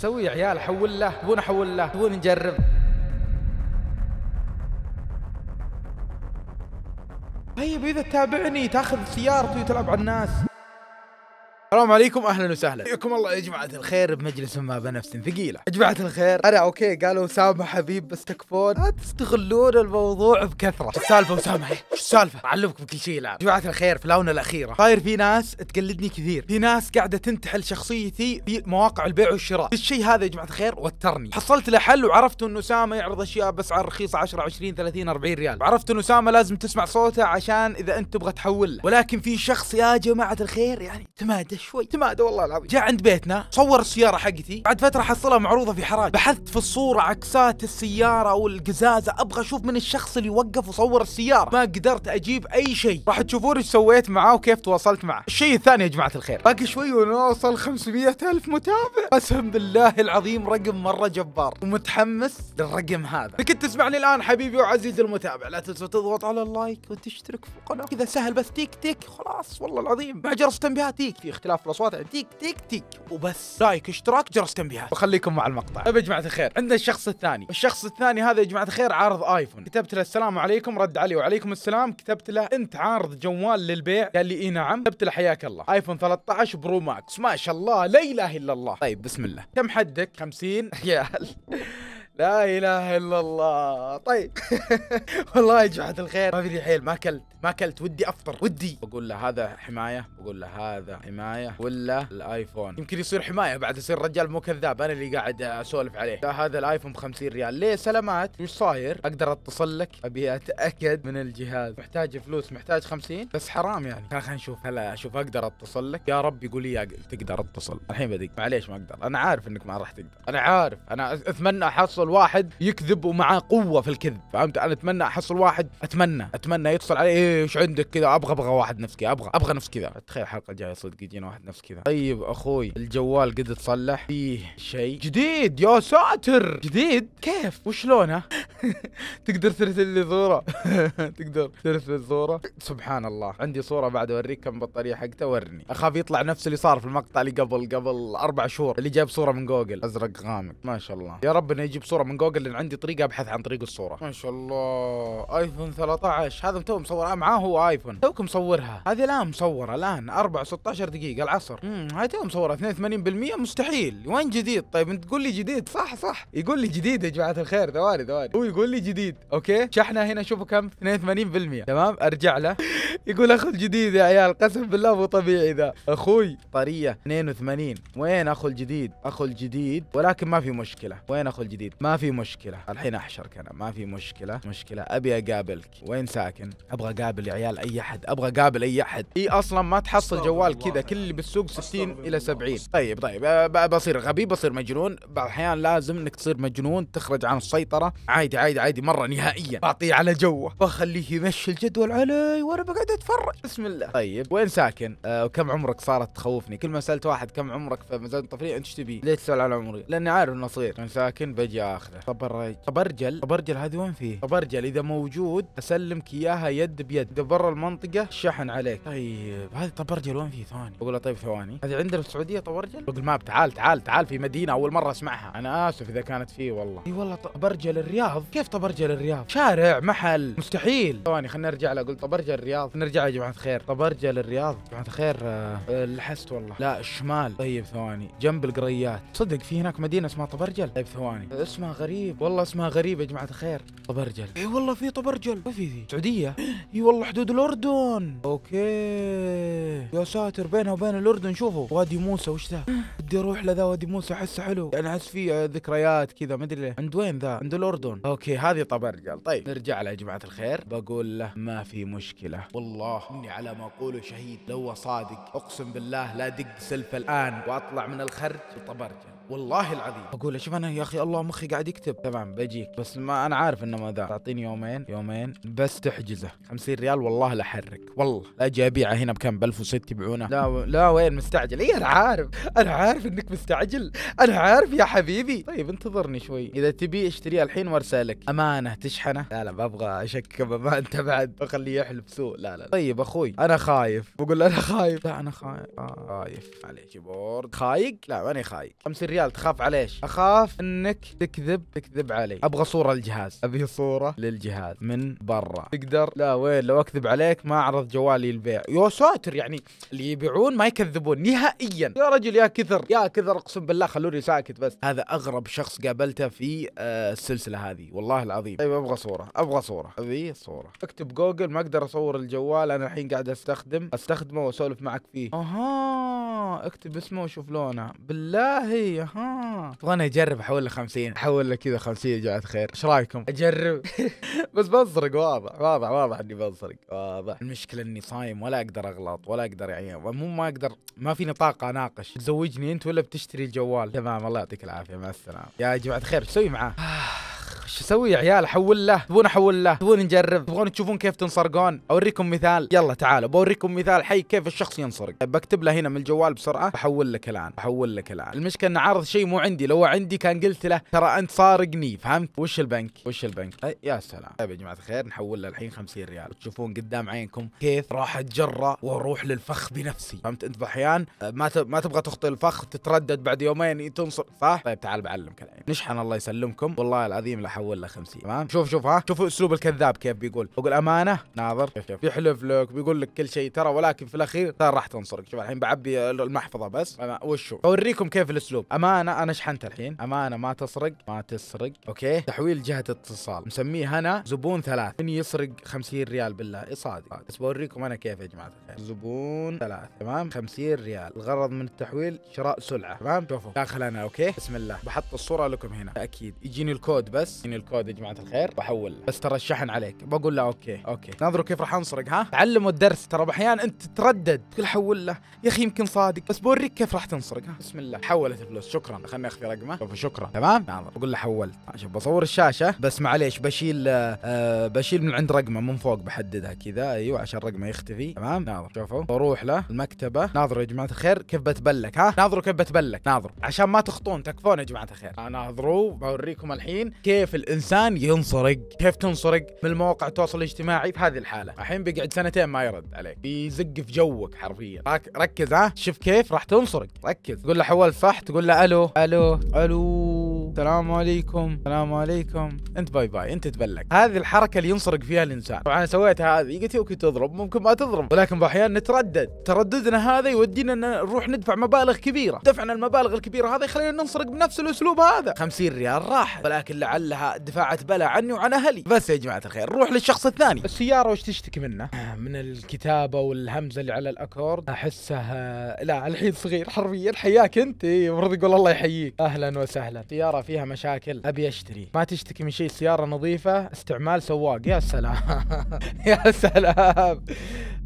نسوي يا عيال حول له تبون احول له تبون نجرب طيب اذا تتابعني تاخذ سيارتي وتلعب على الناس السلام عليكم اهلا وسهلا حياكم الله يا جماعه الخير بمجلس ما بنفس ثقيله يا جماعه الخير انا اوكي قالوا سامح حبيب بس تكفون لا تستغلون الموضوع بكثره السالفه اسامه ايش السالفه اعلمكم بكل شيء الان يا جماعه الخير في الاونه الاخيره صاير في ناس تقلدني كثير في ناس قاعده تنتحل شخصيتي في مواقع البيع والشراء الشيء هذا يا جماعه الخير وترني حصلت له حل وعرفت انه سامه يعرض اشياء باسعار رخيصه 10 20 30 40 ريال عرفت انه سامه لازم تسمع صوته عشان اذا انت تبغى تحول له ولكن في شخص يا جماعه الخير يعني تمادش شوي تمادى والله العظيم جاء عند بيتنا صور السياره حقتي بعد فتره حصلها معروضه في حراج بحثت في الصوره عكسات السياره والقزازه ابغى اشوف من الشخص اللي وقف وصور السياره ما قدرت اجيب اي شيء راح تشوفون ايش سويت معاه وكيف تواصلت معه الشيء الثاني يا جماعه الخير باقي شوي ونوصل 500 الف متابع قسم بالله العظيم رقم مره جبار ومتحمس للرقم هذا اللي كنت تسمعني الان حبيبي وعزيزي المتابع لا تنسى تضغط على اللايك وتشترك في القناه كذا سهل بس تيك تيك خلاص والله العظيم مع جرس التنبيهات تيك في اختلاف 3000 الاصوات يعني تيك تيك تيك وبس لايك اشتراك جرس تنبيهات وخليكم مع المقطع طيب يا جماعه الخير عندنا الشخص الثاني الشخص الثاني هذا يا جماعه الخير عارض ايفون كتبت له السلام عليكم رد علي وعليكم السلام كتبت له انت عارض جوال للبيع قال لي اي نعم كتبت له حياك الله ايفون 13 برو ماكس ما شاء الله لا اله الا الله طيب بسم الله كم حدك 50 ريال لا اله الا الله طيب والله يا جماعه الخير ما في ذي حيل ما اكلت ما اكلت ودي افطر ودي بقول له هذا حمايه بقول له هذا حمايه ولا الايفون يمكن يصير حمايه بعد يصير الرجال مو كذاب انا اللي قاعد اسولف عليه هذا الايفون ب 50 ريال ليه سلامات وش صاير اقدر اتصل لك ابي اتاكد من الجهاز محتاج فلوس محتاج 50 بس حرام يعني خلينا نشوف هلا اشوف اقدر اتصل لك يا رب يقول لي تقدر اتصل الحين بدق معليش ما اقدر انا عارف انك ما راح تقدر انا عارف انا اتمنى احصل احصل واحد يكذب ومعاه قوه في الكذب فهمت انا اتمنى احصل واحد اتمنى اتمنى يتصل علي إيه، ايش عندك كذا ابغى ابغى واحد نفس كذا ابغى ابغى نفس كذا تخيل الحلقه الجايه صدق يجينا واحد نفس كذا طيب اخوي الجوال قد تصلح فيه شيء جديد يا ساتر جديد كيف وشلونه تقدر ترسل لي صوره تقدر ترسل صوره سبحان الله عندي صوره بعد اوريك كم بطاريه حقته ورني اخاف يطلع نفس اللي صار في المقطع اللي قبل قبل اربع شهور اللي جاب صوره من جوجل ازرق غامق ما شاء الله يا رب انه يجيب صوره من جوجل لان عندي طريقه ابحث عن طريق الصوره ما شاء الله ايفون 13 هذا تو مصور معاه هو ايفون توك مصورها هذه الان مصوره الان 4 16 دقيقه العصر امم هاي تو مصوره 82% مستحيل وين جديد طيب انت تقول لي جديد صح صح يقول لي جديد يا جماعه الخير ثواني ثواني هو يقول لي جديد اوكي شحنه هنا شوفوا كم 82% تمام ارجع له يقول اخو الجديد يا عيال قسم بالله مو طبيعي ذا اخوي طريه 82 وين اخو الجديد اخو الجديد ولكن ما في مشكله وين اخو الجديد ما في مشكله الحين احشرك انا ما في مشكله مشكله ابي اقابلك وين ساكن ابغى اقابل يا عيال اي احد ابغى اقابل اي احد اي اصلا ما تحصل جوال كذا كل اللي بالسوق 60 الى 70 طيب طيب أه، بصير غبي بصير مجنون بعض الاحيان لازم انك تصير مجنون تخرج عن السيطره عادي عادي عادي مره نهائيا بعطيه على جوه بخليه يمشي الجدول علي وانا بقعد اتفرج بسم الله طيب وين ساكن آه وكم عمرك صارت تخوفني كل ما سالت واحد كم عمرك فمازال طفلي انت ايش تبي ليه تسال على عمري لاني عارف انه صغير وين ساكن بجي اخره طب طبرجل طبرجل هذه وين فيه طبرجل اذا موجود اسلمك اياها يد بيد اذا برا المنطقه شحن عليك طيب هذه طبرجل وين فيه ثواني بقول له طيب ثواني هذه عندنا في السعوديه طبرجل جوجل ماب تعال تعال تعال في مدينه اول مره اسمعها انا اسف اذا كانت فيه والله اي والله طبرجل الرياض كيف طبرجل الرياض شارع محل مستحيل ثواني خلينا نرجع له اقول طبرجل الرياض نرجع يا جماعه الخير طبرجل الرياض جماعه الخير آه، لحست والله لا الشمال طيب ثواني جنب القريات صدق في هناك مدينه اسمها طبرجل طيب ثواني اسم اسمها غريب والله اسمها غريب يا جماعه الخير طبرجل اي والله في طبرجل ما في ذي سعوديه اي والله حدود الاردن اوكي يا ساتر بينها وبين الاردن شوفوا وادي موسى وش ذا بدي اروح لذا وادي موسى احسه حلو يعني احس فيه ذكريات كذا ما ادري عند وين ذا عند الاردن اوكي هذه طبرجل طيب نرجع له يا جماعه الخير بقول له ما في مشكله والله اني على ما اقوله شهيد لو صادق اقسم بالله لا دق سلف الان واطلع من الخرج وطبرجل والله العظيم اقول شوف انا يا اخي الله مخي قاعد يكتب تمام بجيك بس ما انا عارف انه ما ذا تعطيني يومين يومين بس تحجزه 50 ريال والله لا احرك والله لا اجي ابيعه هنا بكم ب 1006 يبيعونه لا و... لا وين مستعجل اي انا عارف انا عارف انك مستعجل انا عارف يا حبيبي طيب انتظرني شوي اذا تبي اشتريها الحين وارسلك امانه تشحنه لا لا ما ابغى اشكك ما انت بعد بخليه يحلب سوء لا لا طيب اخوي انا خايف بقول انا خايف لا انا خايف آه. خايف عليك بورد خايق لا ماني خايق 50 ريال ريال تخاف عليش اخاف انك تكذب تكذب علي ابغى صوره للجهاز ابي صوره للجهاز من برا تقدر لا وين لو اكذب عليك ما اعرض جوالي للبيع يا ساتر يعني اللي يبيعون ما يكذبون نهائيا يا رجل يا كثر يا كثر اقسم بالله خلوني ساكت بس هذا اغرب شخص قابلته في آه، السلسله هذه والله العظيم طيب ابغى صوره ابغى صوره ابي صوره اكتب جوجل ما اقدر اصور الجوال انا الحين قاعد استخدم استخدمه واسولف معك فيه اها اكتب اسمه وشوف لونه بالله ها تبغاني اجرب احول له 50 احول له كذا 50 يا جماعه الخير ايش رايكم اجرب بس بنسرق واضح واضح واضح اني بنسرق واضح المشكله اني صايم ولا اقدر اغلط ولا اقدر يعني مو ما اقدر ما في نطاق اناقش تزوجني انت ولا بتشتري الجوال تمام الله يعطيك العافيه مع السلامه يا جماعه الخير ايش تسوي معاه شو اسوي يا عيال احول له تبون احول له تبون نجرب تبغون تشوفون كيف تنسرقون اوريكم مثال يلا تعالوا بوريكم مثال حي كيف الشخص ينسرق بكتب له هنا من الجوال بسرعه احول لك الان احول لك الان المشكله ان عارض شيء مو عندي لو عندي كان قلت له ترى انت سارقني فهمت وش البنك وش البنك أي يا سلام طيب يا جماعه الخير نحول له الحين 50 ريال تشوفون قدام عينكم كيف راح اتجرى واروح للفخ بنفسي فهمت انت احيان ما ما تبغى تخطي الفخ تتردد بعد يومين تنصر صح طيب تعال بعلمك الحين نشحن الله يسلمكم والله العظيم لا حول له 50 تمام شوف شوف ها شوف اسلوب الكذاب كيف بيقول بقول امانه ناظر شوف شوف بيحلف لك بيقول لك كل شيء ترى ولكن في الاخير ترى راح تنصرك شوف الحين بعبي المحفظه بس أنا وشو اوريكم كيف الاسلوب امانه انا شحنت الحين امانه ما تسرق ما تسرق اوكي تحويل جهه اتصال مسميه انا زبون ثلاث من يسرق 50 ريال بالله صادق بس بوريكم انا كيف يا جماعه الخير زبون ثلاث تمام 50 ريال الغرض من التحويل شراء سلعه تمام شوفوا داخل انا اوكي بسم الله بحط الصوره لكم هنا اكيد يجيني الكود بس بعطيني الكود يا جماعه الخير بحول بس ترى الشحن عليك بقول له اوكي اوكي ناظروا كيف راح انصرق ها تعلموا الدرس ترى احيانا انت تتردد تقول حول له يا اخي يمكن صادق بس بوريك كيف راح تنصرق ها بسم الله حولت الفلوس شكرا خلني اخفي رقمه شوف شكرا تمام ناظر بقول له حولت طيب، شوف بصور الشاشه بس معليش بشيل آه،, آه بشيل من عند رقمه من فوق بحددها كذا ايوه عشان رقمه يختفي تمام ناظر شوفوا بروح له المكتبه ناظروا يا جماعه الخير كيف بتبلك ها ناظروا كيف بتبلك ناظروا عشان ما تخطون تكفون يا جماعه الخير ناظروا بوريكم الحين كيف كيف الانسان ينصرق كيف تنصرق من المواقع التواصل الاجتماعي في هذه الحاله الحين بيقعد سنتين ما يرد عليك بيزق في جوك حرفيا ركز ها شوف كيف راح تنصرق ركز قول له حول صح تقول له الو الو الو السلام عليكم السلام عليكم انت باي باي انت تبلك هذه الحركه اللي ينسرق فيها الانسان طبعا سويتها هذه قلت يمكن تضرب ممكن ما تضرب ولكن باحيان نتردد ترددنا هذا يودينا ان نروح ندفع مبالغ كبيره دفعنا المبالغ الكبيره هذا يخلينا ننسرق بنفس الاسلوب هذا 50 ريال راح ولكن لعلها دفعت بلا عني وعن اهلي بس يا جماعه الخير نروح للشخص الثاني السياره وش تشتكي منه من الكتابه والهمزه اللي على الاكورد احسها لا الحين صغير حرفيا حياك انت المفروض يقول الله يحييك اهلا وسهلا سياره والله فيها مشاكل ابي اشتري ما تشتكي من شيء سياره نظيفه استعمال سواق يا سلام يا سلام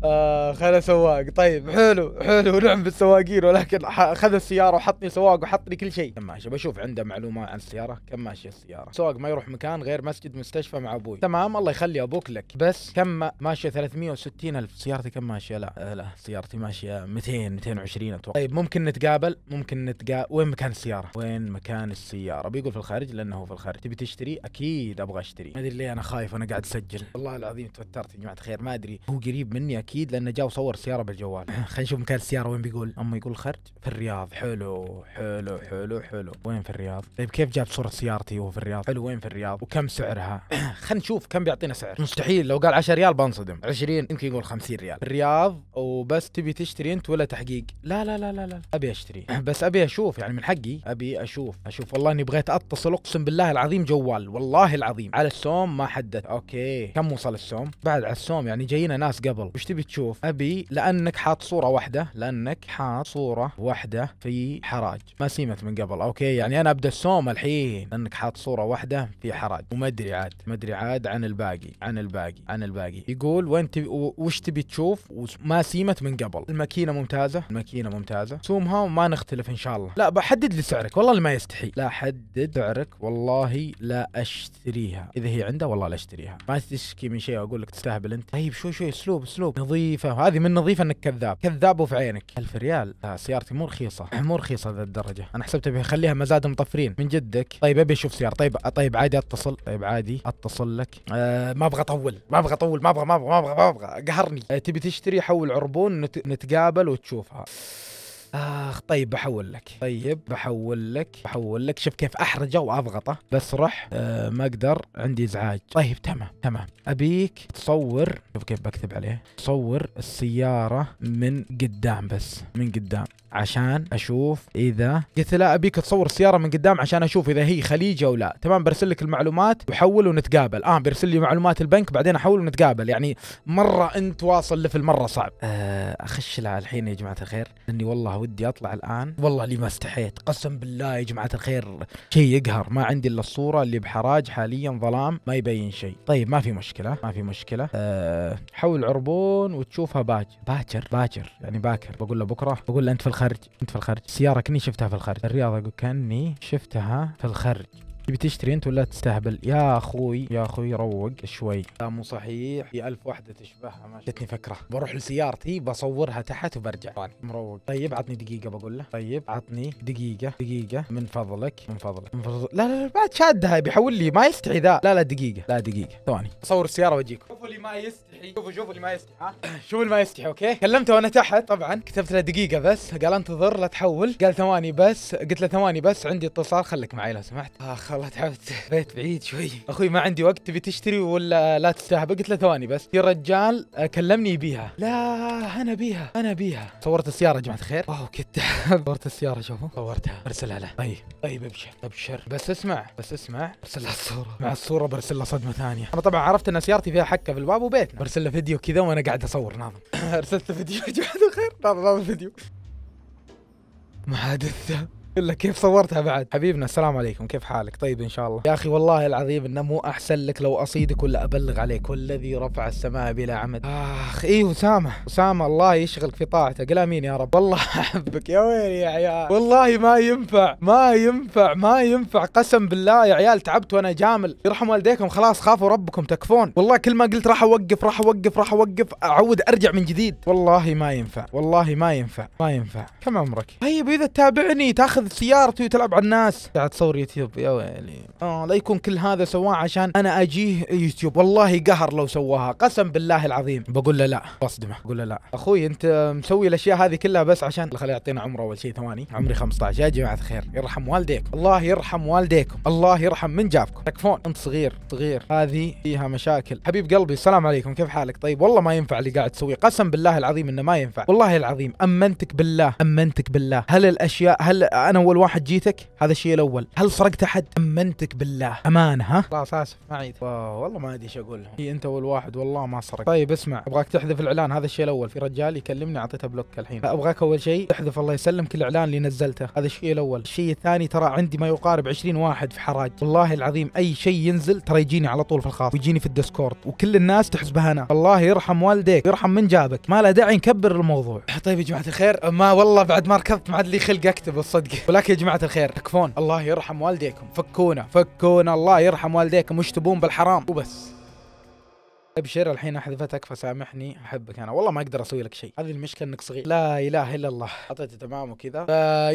آه سواق طيب حلو حلو نعم بالسواقين ولكن خذ السياره وحطني سواق وحطني كل شيء كم ماشي بشوف عنده معلومات عن السياره كم ماشي السياره سواق ما يروح مكان غير مسجد مستشفى مع ابوي تمام الله يخلي ابوك لك بس كم ماشيه 360 الف سيارتي كم ماشيه لا آه لا سيارتي ماشيه 200 220 اتوقع طيب ممكن نتقابل ممكن نتقابل وين مكان السياره وين مكان السياره السياره بيقول في الخارج لانه هو في الخارج تبي تشتري اكيد ابغى اشتري ما ادري ليه انا خايف وانا قاعد اسجل والله العظيم توترت يا جماعه الخير ما ادري هو قريب مني اكيد لانه جاء وصور سياره بالجوال خلينا نشوف مكان السياره وين بيقول اما يقول خرج في الرياض حلو حلو حلو حلو وين في الرياض طيب كيف جاب صوره سيارتي وهو في الرياض حلو وين في الرياض وكم سعرها خلينا نشوف كم بيعطينا سعر مستحيل لو قال 10 ريال بنصدم 20 يمكن يقول 50 ريال الرياض وبس تبي تشتري انت ولا تحقيق لا لا لا لا لا ابي اشتري بس ابي اشوف يعني من حقي ابي اشوف اشوف والله اني بغيت اتصل اقسم بالله العظيم جوال والله العظيم على السوم ما حدث اوكي كم وصل السوم بعد على السوم يعني جاينا ناس قبل وش تبي تشوف ابي لانك حاط صوره واحده لانك حاط صوره واحده في حراج ما سيمت من قبل اوكي يعني انا ابدا السوم الحين لانك حاط صوره واحده في حراج وما ادري عاد ما ادري عاد عن الباقي عن الباقي عن الباقي يقول وين تبي وش تبي تشوف وما سيمت من قبل الماكينه ممتازه الماكينه ممتازه سومها وما نختلف ان شاء الله لا بحدد لي سعرك والله اللي ما يستحي لا حد متردد سعرك والله لا اشتريها اذا هي عنده والله لا اشتريها ما تشكي من شيء واقول لك تستهبل انت طيب شوي شوي اسلوب اسلوب نظيفه هذه من نظيفه انك كذاب كذاب وفي عينك 1000 ريال سيارتي مو رخيصه مو رخيصه ذا الدرجه انا حسبت ابي اخليها مزاد مطفرين من جدك طيب ابي اشوف سياره طيب طيب عادي اتصل طيب عادي اتصل لك أه ما ابغى اطول ما ابغى اطول ما ابغى ما ابغى ما ابغى ما ابغى قهرني أه تبي تشتري حول عربون نتقابل وتشوفها اخ طيب بحول لك طيب بحول لك بحول لك شوف كيف احرجه واضغطه بسرح أه ما اقدر عندي ازعاج طيب تمام تمام ابيك تصور شوف كيف بكتب عليه تصور السياره من قدام بس من قدام عشان اشوف اذا قلت لا ابيك تصور السياره من قدام عشان اشوف اذا هي خليج او لا تمام برسل لك المعلومات وحول ونتقابل اه برسل لي معلومات البنك بعدين احول ونتقابل يعني مره انت واصل لفل مره صعب آه اخش لها الحين يا جماعه الخير اني والله ودي اطلع الان والله اللي ما استحيت قسم بالله يا جماعه الخير شيء يقهر ما عندي الا الصوره اللي بحراج حاليا ظلام ما يبين شيء طيب ما في مشكله ما في مشكله أه حول عربون وتشوفها باكر باكر باكر يعني باكر بقول له بكره بقول له انت في الخ... الخرج كنت في الخرج السيارة كني شفتها في الخرج الرياضة كأني شفتها في الخرج تبي تشتري انت ولا تستهبل يا اخوي يا اخوي روق شوي لا مو صحيح في ألف واحده تشبهها ما جتني فكره بروح لسيارتي بصورها تحت وبرجع مروق طيب عطني دقيقه بقول له طيب عطني دقيقه دقيقه من فضلك من فضلك من فضلك لا لا, لا بعد شادها بيحول لي ما يستحي ذا لا لا دقيقه لا دقيقه ثواني اصور السياره واجيكم شوفوا اللي ما يستحي شوفوا شوفوا اللي ما يستحي ها شوفوا اللي ما يستحي اوكي كلمته وانا تحت طبعا كتبت له دقيقه بس قال انتظر لا تحول قال ثواني بس قلت له ثواني بس عندي اتصال خليك معي لو سمحت اخ والله تعبت بيت بعيد شوي اخوي ما عندي وقت تبي تشتري ولا لا تستاهل قلت له ثواني بس يا رجال كلمني بيها لا انا بيها انا بيها صورت السياره يا جماعه الخير واو كنت صورت السياره شوفوا صورتها ارسلها له طيب طيب ابشر ابشر بس اسمع بس اسمع ارسل الصوره مع الصوره برسل له صدمه ثانيه انا طبعا عرفت ان سيارتي فيها حكه في الباب وبيتنا برسل له فيديو كذا وانا قاعد اصور ناظم ارسلت فيديو يا جماعه الخير ناظم ناظم فيديو محادثه الا كيف صورتها بعد حبيبنا السلام عليكم كيف حالك طيب ان شاء الله يا اخي والله العظيم انه مو احسن لك لو اصيدك ولا ابلغ عليك والذي رفع السماء بلا عمد اخ اي اسامه اسامه الله يشغلك في طاعته قل امين يا رب والله احبك يا ويلي يا عيال والله ما ينفع ما ينفع ما ينفع قسم بالله يا عيال تعبت وانا جامل يرحم والديكم خلاص خافوا ربكم تكفون والله كل ما قلت راح اوقف راح اوقف راح اوقف اعود ارجع من جديد والله ما ينفع والله ما ينفع ما ينفع كم عمرك طيب اذا تتابعني تاخذ تاخذ سيارته وتلعب على الناس قاعد تصور يوتيوب يا ويلي اه لا يكون كل هذا سواه عشان انا اجيه يوتيوب والله قهر لو سواها قسم بالله العظيم بقول له لا بصدمه بقول له لا اخوي انت مسوي الاشياء هذه كلها بس عشان خليه يعطينا عمره اول شيء ثواني عمري 15 يا جماعه الخير يرحم والديكم الله يرحم والديكم الله يرحم من جابكم تكفون انت صغير صغير هذه فيها مشاكل حبيب قلبي السلام عليكم كيف حالك طيب والله ما ينفع اللي قاعد تسويه قسم بالله العظيم انه ما ينفع والله العظيم امنتك بالله امنتك بالله هل الاشياء هل انا اول واحد جيتك هذا الشيء الاول هل سرقت احد امنتك بالله امان ها خلاص اسف ما عيد والله ما ادري ايش اقول لهم انت اول واحد والله ما سرقت طيب اسمع ابغاك تحذف الاعلان هذا الشيء الاول في رجال يكلمني اعطيته بلوك الحين ابغاك اول شيء تحذف الله يسلمك الاعلان اللي نزلته هذا الشيء الاول الشيء الثاني ترى عندي ما يقارب 20 واحد في حراج والله العظيم اي شيء ينزل ترى يجيني على طول في الخاص ويجيني في الديسكورد وكل الناس تحسبها انا الله يرحم والديك يرحم من جابك ما له داعي نكبر الموضوع طيب يا جماعه الخير ما والله بعد ما ركضت ما عاد لي خلق اكتب الصدق ولكن يا جماعه الخير تكفون الله يرحم والديكم فكونا فكونا الله يرحم والديكم وش تبون بالحرام وبس ابشر طيب الحين احذفتك فسامحني احبك انا والله ما اقدر اسوي لك شيء هذه المشكله انك صغير لا اله الا الله اعطيته تمام وكذا فيب آه،